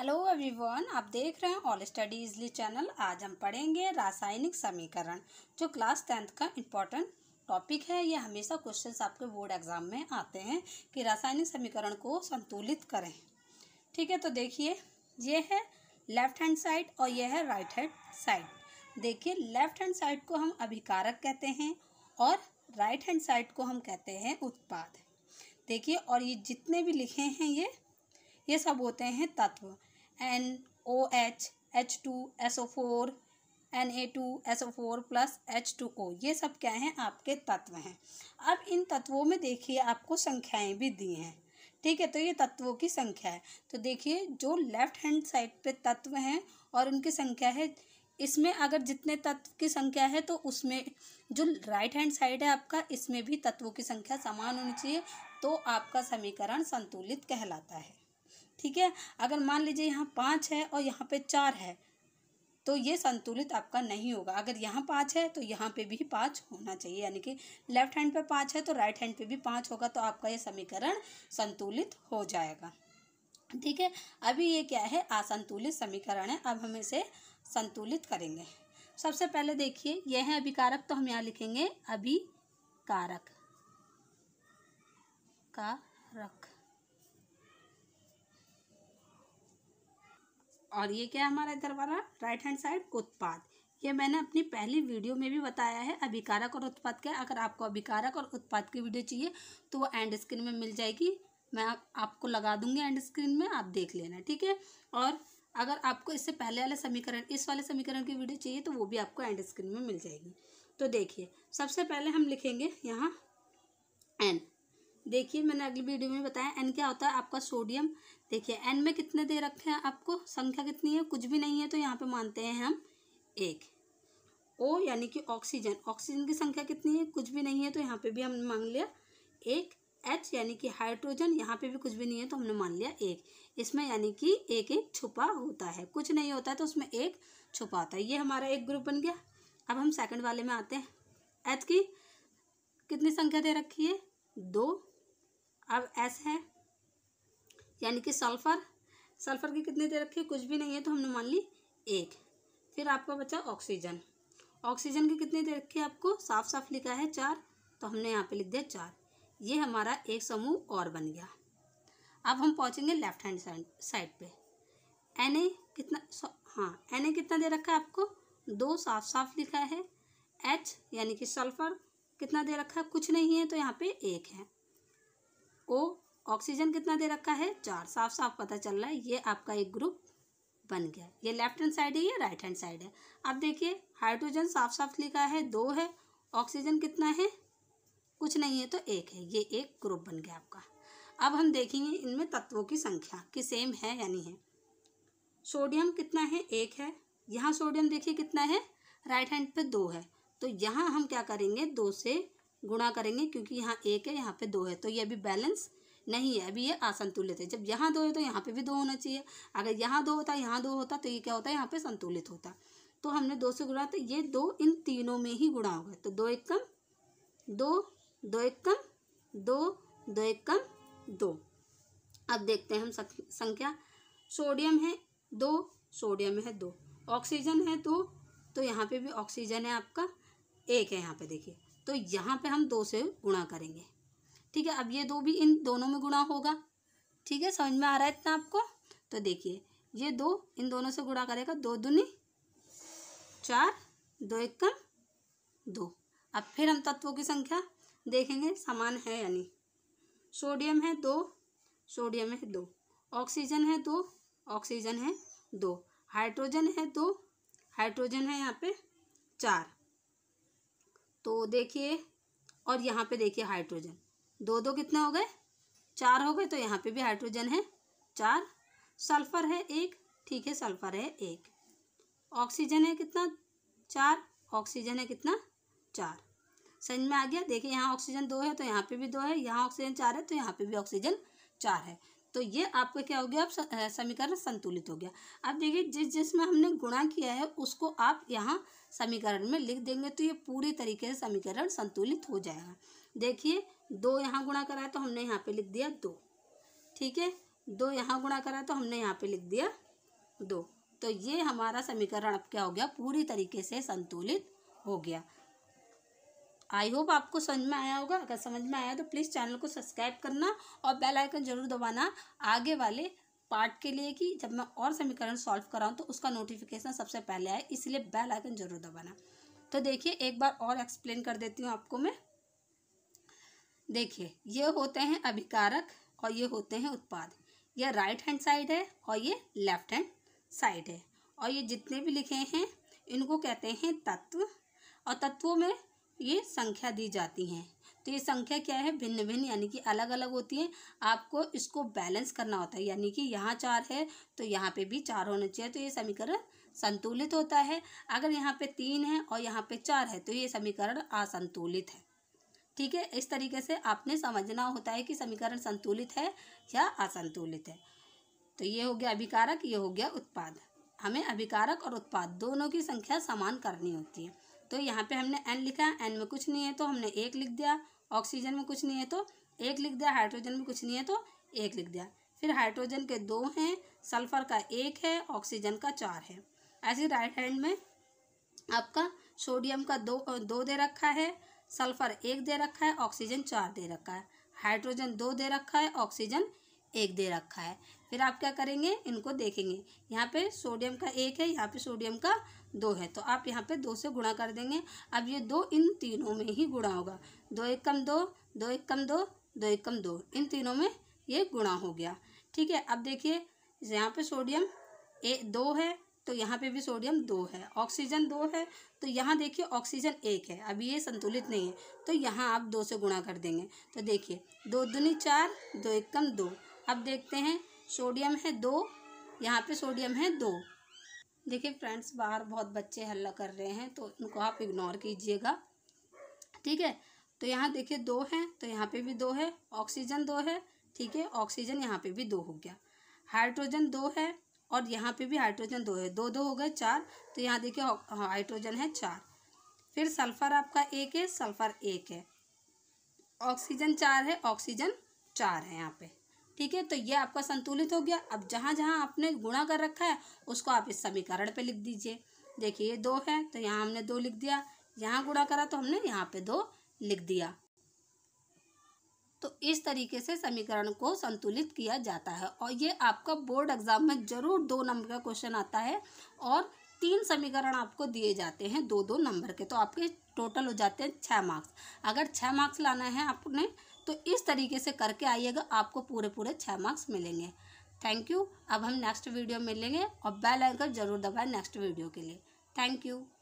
hello everyone आप देख रहे हैं ऑल स्टडी इजली चैनल आज हम पढ़ेंगे रासायनिक समीकरण जो क्लास टेंथ का इम्पॉर्टेंट टॉपिक है ये हमेशा क्वेश्चंस आपके बोर्ड एग्जाम में आते हैं कि रासायनिक समीकरण को संतुलित करें ठीक है तो देखिए ये है लेफ्ट हैंड साइड और यह है राइट हैंड साइड देखिए लेफ्ट हैंड साइड को हम अभिकारक कहते हैं और राइट हैंड साइड को हम कहते हैं उत्पाद देखिए और ये जितने भी लिखे हैं ये ये सब होते हैं तत्व N O H H two S O four N A two S O four plus H two O ये सब क्या हैं आपके तत्व हैं अब इन तत्वों में देखिए आपको संख्याएं भी दी हैं ठीक है तो ये तत्वों की संख्या है तो देखिए जो लेफ्ट हैंड साइड पे तत्व हैं और उनकी संख्या है इसमें अगर जितने तत्व की संख्या है तो उसमें जो राइट हैंड साइड है आपका इसमें भी तत्वों की संख्या समान होनी चाहिए तो आपका समीकरण संतुलित कहलाता है ठीक है अगर मान लीजिए यहाँ पाँच है और यहाँ पे चार है तो ये संतुलित आपका नहीं होगा अगर यहाँ पाँच है तो यहाँ पे भी पाँच होना चाहिए यानी कि लेफ्ट हैंड पे पाँच है तो राइट हैंड पे भी पाँच होगा तो आपका ये समीकरण संतुलित हो जाएगा ठीक है अभी ये क्या है असंतुलित समीकरण है अब हम इसे संतुलित करेंगे सबसे पहले देखिए यह है अभिकारक तो हम यहाँ लिखेंगे अभिकारक का और ये क्या है हमारा इधर वाला राइट हैंड साइड उत्पाद ये मैंने अपनी पहली वीडियो में भी बताया है अभिकारक और उत्पाद का अगर आपको अभिकारक और उत्पाद की वीडियो चाहिए तो वो एंड स्क्रीन में मिल जाएगी मैं आपको लगा दूंगी एंड स्क्रीन में आप देख लेना ठीक है और अगर आपको इससे पहले वाले समीकरण इस वाले समीकरण की वीडियो चाहिए तो वो भी आपको एंड स्क्रीन में मिल जाएगी तो देखिए सबसे पहले हम लिखेंगे यहाँ एन देखिए मैंने अगली वीडियो में बताया एन क्या होता है आपका सोडियम देखिए एन में कितने दे रखे हैं आपको संख्या कितनी है कुछ भी नहीं है तो यहाँ पे मानते हैं हम एक ओ यानी कि ऑक्सीजन ऑक्सीजन की संख्या कितनी है कुछ भी नहीं है तो यहाँ पे भी हमने मान लिया एक एच यानी कि हाइड्रोजन यहाँ पे भी कुछ भी नहीं है तो हमने मान लिया एक इसमें यानी कि एक एक छुपा होता है कुछ नहीं होता है तो उसमें एक छुपा होता है ये हमारा एक ग्रुप बन गया अब हम सेकेंड वाले में आते हैं एच की कितनी संख्या दे रखी है दो अब एस है यानी कि सल्फ़र सल्फ़र की कितने दे रखी है कुछ भी नहीं है तो हमने मान ली एक फिर आपका बचा ऑक्सीजन ऑक्सीजन की कितने दे रखी है आपको साफ साफ लिखा है चार तो हमने यहाँ पे लिख दिया चार ये हमारा एक समूह और बन गया अब हम पहुँचेंगे लेफ्ट हैंड साइड साइड पे एन ए कितना हाँ एन ए कितना दे रखा है आपको दो साफ साफ लिखा है एच यानी कि सल्फ़र कितना दे रखा है कुछ नहीं है तो यहाँ पे एक है ओ ऑक्सीजन कितना दे रखा है चार साफ साफ पता चल रहा है ये आपका एक ग्रुप बन गया ये लेफ्ट हैंड साइड है ये राइट हैंड साइड है अब देखिए हाइड्रोजन साफ साफ लिखा है दो है ऑक्सीजन कितना है कुछ नहीं है तो एक है ये एक ग्रुप बन गया आपका अब हम देखेंगे इनमें तत्वों की संख्या कि सेम है या नहीं है सोडियम कितना है एक है यहाँ सोडियम देखिए कितना है राइट हैंड पे दो है तो यहाँ हम क्या करेंगे दो से गुणा करेंगे क्योंकि यहाँ एक है यहाँ पे दो है तो ये अभी बैलेंस नहीं है अभी ये असंतुलित है जब यहाँ दो है तो यहाँ पे भी दो होना चाहिए अगर यहाँ दो होता यहाँ दो होता तो ये क्या होता है यहाँ पे संतुलित होता तो हमने दो से गुणा तो ये दो इन तीनों में ही गुणा होगा तो दो एक कम दो दो एक कम दो दो एक कम दो अब देखते हैं हम संख्या सोडियम है दो सोडियम है दो ऑक्सीजन है दो तो यहाँ पे भी ऑक्सीजन है आपका एक है यहाँ पे देखिए तो यहाँ पे हम दो से गुणा करेंगे ठीक है अब ये दो भी इन दोनों में गुणा होगा ठीक है समझ में आ रहा है इतना आपको तो देखिए ये दो इन दोनों से गुणा करेगा दो दुनी चार दो एक कम दो अब फिर हम तत्वों की संख्या देखेंगे समान है यानी सोडियम है दो सोडियम है दो ऑक्सीजन है दो ऑक्सीजन है दो हाइड्रोजन है दो हाइड्रोजन है यहाँ पे चार तो देखिए और यहाँ पे देखिए हाइड्रोजन दो दो कितने हो गए चार हो गए तो यहाँ पे भी हाइड्रोजन है चार सल्फर है एक ठीक है सल्फर है एक ऑक्सीजन है कितना चार ऑक्सीजन है कितना चार समझ में आ गया देखिए यहाँ ऑक्सीजन दो है तो यहाँ पे भी दो है यहाँ ऑक्सीजन चार है तो यहाँ पे भी ऑक्सीजन चार है तो ये आपका क्या हो गया अब समीकरण संतुलित हो गया अब देखिए जिस जिसमें हमने गुणा किया है उसको आप यहाँ समीकरण में लिख देंगे तो ये पूरी तरीके से समीकरण संतुलित हो जाएगा देखिए दो यहाँ गुणा कराया तो हमने यहाँ पे लिख दिया दो ठीक है दो यहाँ गुणा कराया तो हमने यहाँ पे लिख दिया दो तो ये हमारा समीकरण अब क्या हो गया पूरी तरीके से संतुलित हो गया आई होप आपको समझ में आया होगा अगर समझ में आया तो प्लीज़ चैनल को सब्सक्राइब करना और बेल आइकन जरूर दबाना आगे वाले पार्ट के लिए कि जब मैं और समीकरण सॉल्व कराऊँ तो उसका नोटिफिकेशन सबसे पहले आए इसलिए बेल आइकन जरूर दबाना तो देखिए एक बार और एक्सप्लेन कर देती हूँ आपको मैं देखिए ये होते हैं अभिकारक और ये होते हैं उत्पाद ये राइट हैंड साइड है और ये लेफ्ट हैंड साइड है और ये जितने भी लिखे हैं इनको कहते हैं तत्व और तत्वों में ये संख्या दी जाती हैं तो ये संख्या क्या है भिन्न भिन्न यानी कि अलग अलग होती है आपको इसको बैलेंस करना होता है यानी कि यहाँ चार है तो यहाँ पे भी चार होना चाहिए तो ये समीकरण संतुलित होता है अगर यहाँ पे तीन है और यहाँ पे चार है तो ये समीकरण असंतुलित है ठीक है इस तरीके से आपने समझना होता है कि समीकरण संतुलित है या असंतुलित है तो ये हो गया अभिकारक ये हो गया उत्पाद हमें अभिकारक और उत्पाद दोनों की संख्या समान करनी होती है तो यहाँ पे हमने एन लिखा एन में कुछ नहीं है तो हमने एक लिख दिया ऑक्सीजन में कुछ नहीं है तो एक लिख दिया हाइड्रोजन में कुछ नहीं है तो एक लिख दिया फिर हाइड्रोजन के दो हैं सल्फर का एक है ऑक्सीजन का चार है ऐसे राइट हैंड में आपका सोडियम का दो दो दे रखा है सल्फर एक दे रखा है ऑक्सीजन चार दे रखा है हाइड्रोजन दो दे रखा है ऑक्सीजन एक दे रखा है फिर आप क्या करेंगे इनको देखेंगे यहाँ पे सोडियम का एक है यहाँ पे सोडियम का दो है तो आप यहाँ पे दो से गुणा कर देंगे अब ये दो इन तीनों में ही गुणा होगा दो एक कम दो दो एक कम दो दो एक कम दो इन तीनों में ये गुणा हो गया ठीक है अब देखिए यहाँ पे सोडियम ए दो है तो यहाँ पे भी सोडियम दो है ऑक्सीजन दो है तो यहाँ देखिए ऑक्सीजन एक है अभी ये संतुलित नहीं है तो यहाँ आप दो से गुणा कर देंगे तो देखिए दो दुनी चार दो एक कम दो अब देखते हैं सोडियम है दो यहाँ पे सोडियम है दो देखिए फ्रेंड्स बाहर बहुत बच्चे हल्ला कर रहे हैं तो उनको आप इग्नोर कीजिएगा ठीक है तो यहाँ देखिए दो हैं तो यहाँ पे भी दो है ऑक्सीजन दो है ठीक है ऑक्सीजन यहाँ पे भी दो हो गया हाइड्रोजन दो है और यहाँ पे भी हाइड्रोजन दो है दो दो हो गए चार तो यहाँ देखिए हाइड्रोजन है चार फिर सल्फ़र आपका एक है सल्फ़र एक है ऑक्सीजन चार है ऑक्सीजन चार है यहाँ पे ठीक है तो ये आपका संतुलित हो गया अब जहाँ जहाँ आपने गुणा कर रखा है उसको आप इस समीकरण पे लिख दीजिए देखिए ये दो है तो यहाँ हमने दो लिख दिया यहाँ गुणा करा तो हमने यहाँ पे दो लिख दिया तो इस तरीके से समीकरण को संतुलित किया जाता है और ये आपका बोर्ड एग्जाम में जरूर दो नंबर का क्वेश्चन आता है और तीन समीकरण आपको दिए जाते हैं दो दो नंबर के तो आपके टोटल हो जाते हैं छः मार्क्स अगर छः मार्क्स लाना है आपने तो इस तरीके से करके आइएगा आपको पूरे पूरे छः मार्क्स मिलेंगे थैंक यू अब हम नेक्स्ट वीडियो मिलेंगे और बेल आइकन जरूर दबाएं नेक्स्ट वीडियो के लिए थैंक यू